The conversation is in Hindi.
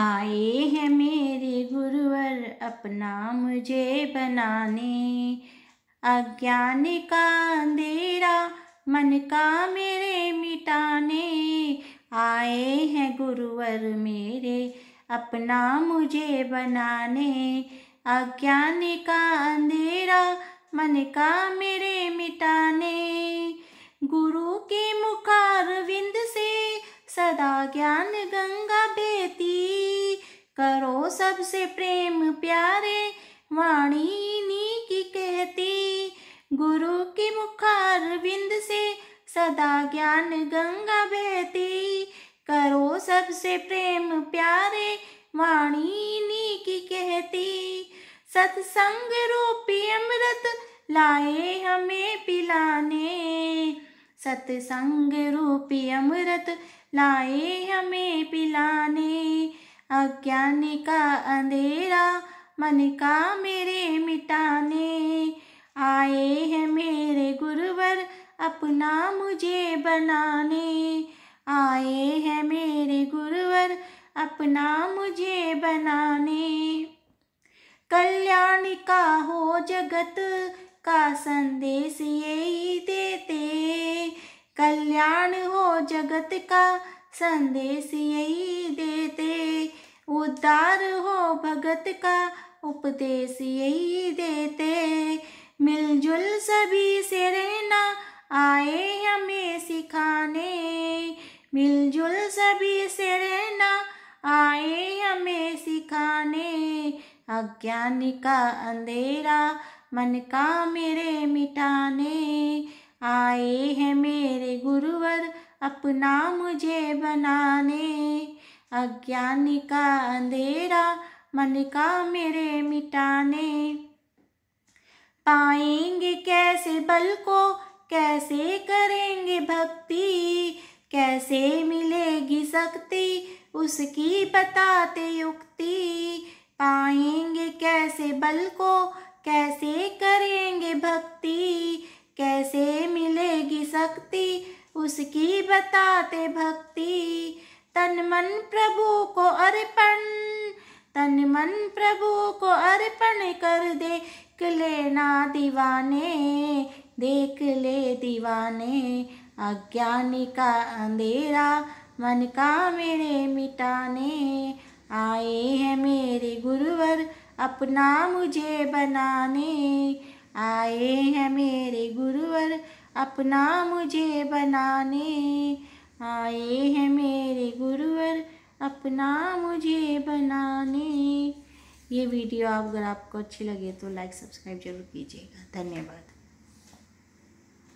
आए हैं मेरे गुरुवर अपना मुझे बनाने अज्ञान का अंधेरा मन का मेरे मिटाने आए हैं गुरुवर मेरे अपना मुझे बनाने अज्ञान का अंधेरा मन का मेरे मिटाने गुरु के मुखारविंद से सदा ज्ञान गंगा बेती करो सबसे प्रेम प्यारे वाणी नी की कहती गुरु की मुखार बिंद से सदा ज्ञान गंगा बहती करो सबसे प्रेम प्यारे वाणी नी की कहती सत्संग रूपी अमृत लाए हमें पिलाने सत्संग रूपी अमृत लाए हमें पिला अज्ञानी का अंधेरा मन का मेरे मिटाने आए हैं मेरे गुरुवर अपना मुझे बनाने आए हैं मेरे गुरुवर अपना मुझे बनाने कल्याण का हो जगत का संदेश यही देते कल्याण हो जगत का संदेश यही देते उद्धार हो भगत का उपदेश यही देते मिलजुल सभी से रहना आए हमें सिखाने मिलजुल सभी से रहना आए हमें सिखाने अज्ञान का अंधेरा मन का मेरे मिटाने आए हैं मेरे गुरुवर अपना मुझे बनाने अज्ञानी का अंधेरा मन का मेरे मिटाने पाएंगे कैसे बल को कैसे करेंगे भक्ति कैसे मिलेगी शक्ति उसकी बताते युक्ति पाएंगे कैसे बल को कैसे करेंगे भक्ति कैसे मिलेगी शक्ति उसकी बताते भक्ति तन मन प्रभु को अर्पण तन मन प्रभु को अर्पण कर देख लेना दीवाने देख ले दीवाने अज्ञानी का अंधेरा मन का मेरे मिटाने आए हैं मेरे गुरुवर अपना मुझे बनाने आए हैं मेरे गुरुवर अपना मुझे बनाने आए हैं अपना मुझे बनाने ये वीडियो अगर आपको अच्छी लगे तो लाइक सब्सक्राइब जरूर कीजिएगा धन्यवाद